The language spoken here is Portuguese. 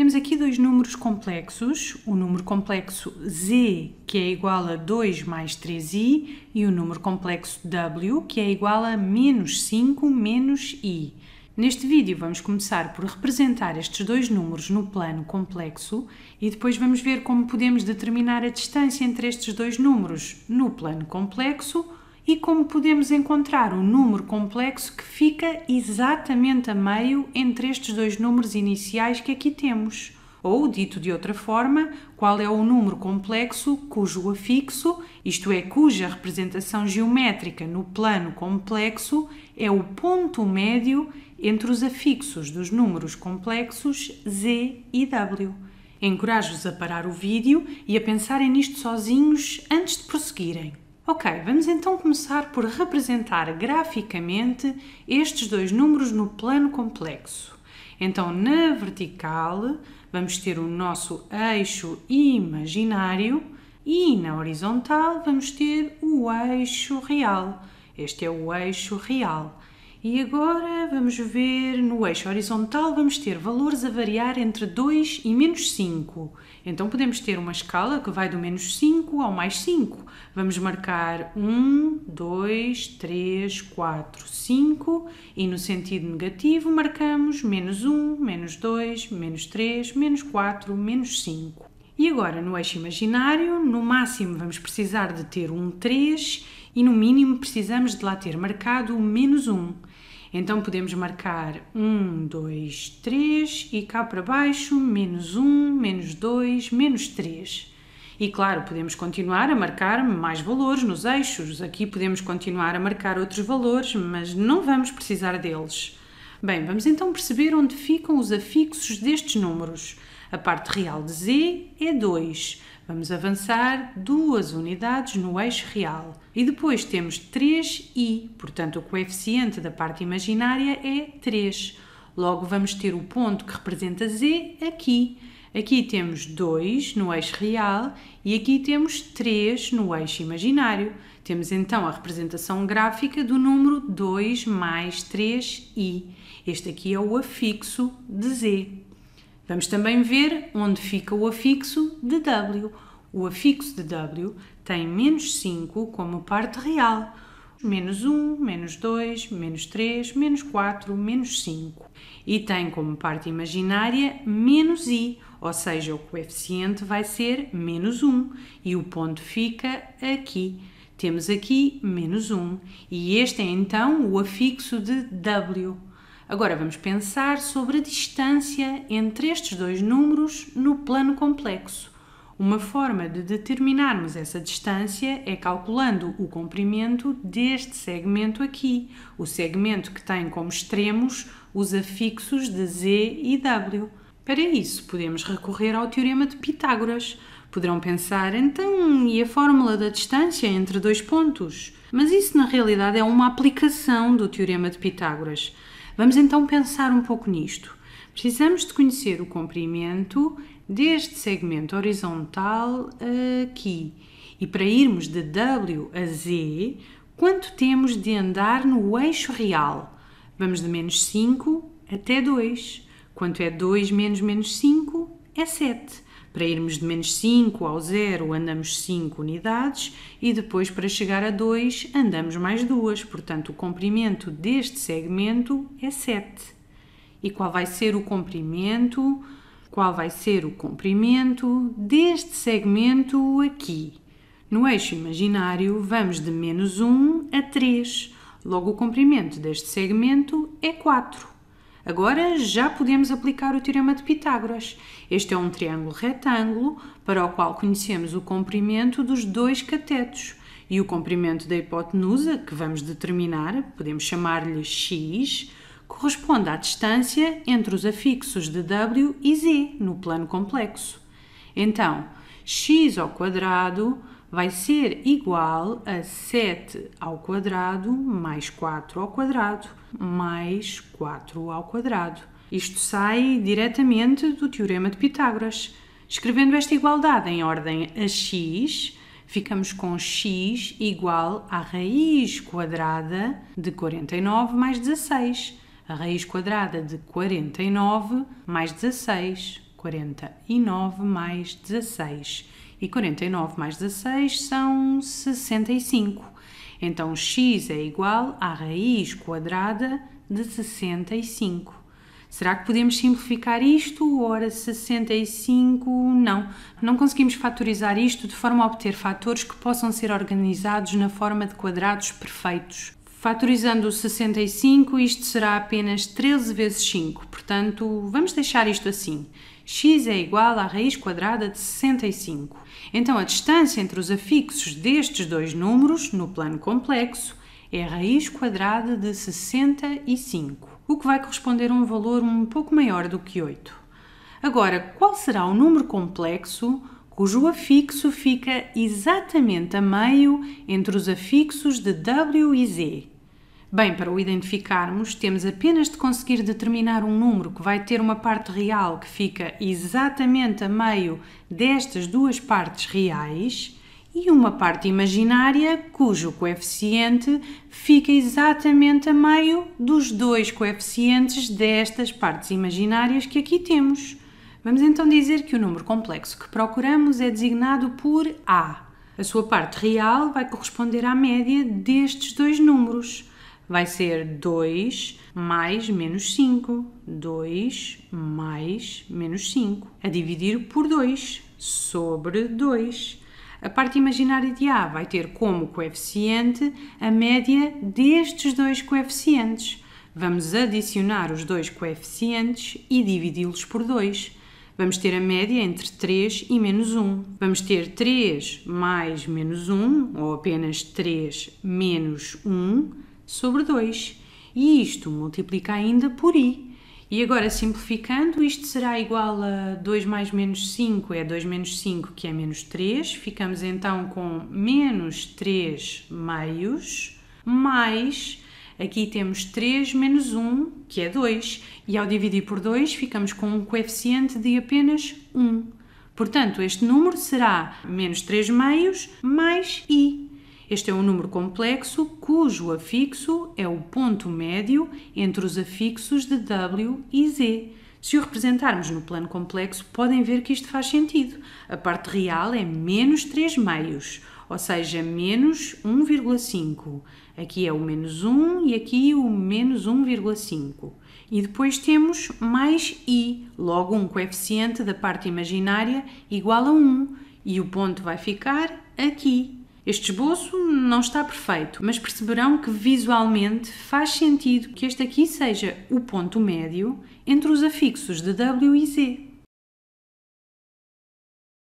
Temos aqui dois números complexos, o número complexo z, que é igual a 2 mais 3i, e o número complexo w, que é igual a menos 5 menos i. Neste vídeo vamos começar por representar estes dois números no plano complexo e depois vamos ver como podemos determinar a distância entre estes dois números no plano complexo e como podemos encontrar um número complexo que fica exatamente a meio entre estes dois números iniciais que aqui temos. Ou, dito de outra forma, qual é o número complexo cujo afixo, isto é, cuja representação geométrica no plano complexo, é o ponto médio entre os afixos dos números complexos z e w. Encorajo-vos a parar o vídeo e a pensarem nisto sozinhos antes de prosseguirem. Ok, vamos então começar por representar graficamente estes dois números no plano complexo. Então, na vertical, vamos ter o nosso eixo imaginário e na horizontal vamos ter o eixo real. Este é o eixo real. E agora vamos ver no eixo horizontal, vamos ter valores a variar entre 2 e menos 5. Então podemos ter uma escala que vai do menos 5 ao mais 5. Vamos marcar 1, 2, 3, 4, 5 e no sentido negativo marcamos menos 1, menos 2, menos 3, menos 4, menos 5. E agora, no eixo imaginário, no máximo vamos precisar de ter um 3 e no mínimo precisamos de lá ter marcado o menos 1. Então podemos marcar 1, 2, 3 e cá para baixo, menos 1, menos 2, menos 3. E claro, podemos continuar a marcar mais valores nos eixos. Aqui podemos continuar a marcar outros valores, mas não vamos precisar deles. Bem, vamos então perceber onde ficam os afixos destes números. A parte real de Z é 2. Vamos avançar duas unidades no eixo real. E depois temos 3i, portanto o coeficiente da parte imaginária é 3. Logo vamos ter o ponto que representa z aqui. Aqui temos 2 no eixo real e aqui temos 3 no eixo imaginário. Temos então a representação gráfica do número 2 mais 3i. Este aqui é o afixo de z. Vamos também ver onde fica o afixo de W. O afixo de W tem menos 5 como parte real. Menos 1, menos 2, menos 3, menos 4, menos 5. E tem como parte imaginária menos i, ou seja, o coeficiente vai ser menos 1 e o ponto fica aqui. Temos aqui menos 1 e este é então o afixo de W. Agora vamos pensar sobre a distância entre estes dois números no plano complexo. Uma forma de determinarmos essa distância é calculando o comprimento deste segmento aqui, o segmento que tem como extremos os afixos de z e w. Para isso, podemos recorrer ao teorema de Pitágoras. Poderão pensar, então, e a fórmula da distância entre dois pontos? Mas isso, na realidade, é uma aplicação do teorema de Pitágoras. Vamos então pensar um pouco nisto. Precisamos de conhecer o comprimento deste segmento horizontal eh, aqui. E para irmos de W a Z, quanto temos de andar no eixo real? Vamos de menos 5 até 2. Quanto é 2 menos menos 5? É 7. Para irmos de menos 5 ao 0, andamos 5 unidades e depois para chegar a 2, andamos mais 2. Portanto, o comprimento deste segmento é 7. E qual vai ser o comprimento? Qual vai ser o comprimento deste segmento aqui? No eixo imaginário, vamos de menos 1 a 3. Logo, o comprimento deste segmento é 4. Agora já podemos aplicar o teorema de Pitágoras. Este é um triângulo retângulo para o qual conhecemos o comprimento dos dois catetos e o comprimento da hipotenusa, que vamos determinar, podemos chamar-lhe x, corresponde à distância entre os afixos de W e Z no plano complexo. Então, x ao quadrado vai ser igual a 7 ao quadrado mais 4 ao quadrado mais 4 ao quadrado. Isto sai diretamente do Teorema de Pitágoras. Escrevendo esta igualdade em ordem a x, ficamos com x igual à raiz quadrada de 49 mais 16. A raiz quadrada de 49 mais 16. 49 mais 16. E 49 mais 16 são 65. Então, x é igual à raiz quadrada de 65. Será que podemos simplificar isto? Ora, 65, não. Não conseguimos fatorizar isto de forma a obter fatores que possam ser organizados na forma de quadrados perfeitos. Fatorizando o 65, isto será apenas 13 vezes 5, portanto, vamos deixar isto assim x é igual à raiz quadrada de 65. Então, a distância entre os afixos destes dois números, no plano complexo, é raiz quadrada de 65, o que vai corresponder a um valor um pouco maior do que 8. Agora, qual será o número complexo cujo afixo fica exatamente a meio entre os afixos de W e Z? Bem, para o identificarmos, temos apenas de conseguir determinar um número que vai ter uma parte real que fica exatamente a meio destas duas partes reais e uma parte imaginária cujo coeficiente fica exatamente a meio dos dois coeficientes destas partes imaginárias que aqui temos. Vamos então dizer que o número complexo que procuramos é designado por A. A sua parte real vai corresponder à média destes dois números vai ser 2 mais menos 5. 2 mais menos 5. A dividir por 2 sobre 2. A parte imaginária de A vai ter como coeficiente a média destes dois coeficientes. Vamos adicionar os dois coeficientes e dividi-los por 2. Vamos ter a média entre 3 e menos 1. Vamos ter 3 mais menos 1, ou apenas 3 menos 1, sobre 2. E isto multiplica ainda por i. E agora, simplificando, isto será igual a 2 mais menos 5 é 2 menos 5, que é menos 3. Ficamos então com menos 3 meios, mais, aqui temos 3 menos 1, que é 2. E ao dividir por 2, ficamos com um coeficiente de apenas 1. Portanto, este número será menos 3 meios mais i. Este é um número complexo cujo afixo é o ponto médio entre os afixos de W e Z. Se o representarmos no plano complexo, podem ver que isto faz sentido. A parte real é menos 3 meios, ou seja, menos 1,5. Aqui é o menos 1 e aqui o menos 1,5. E depois temos mais i, logo um coeficiente da parte imaginária igual a 1. E o ponto vai ficar aqui, este esboço não está perfeito, mas perceberão que visualmente faz sentido que este aqui seja o ponto médio entre os afixos de W e Z.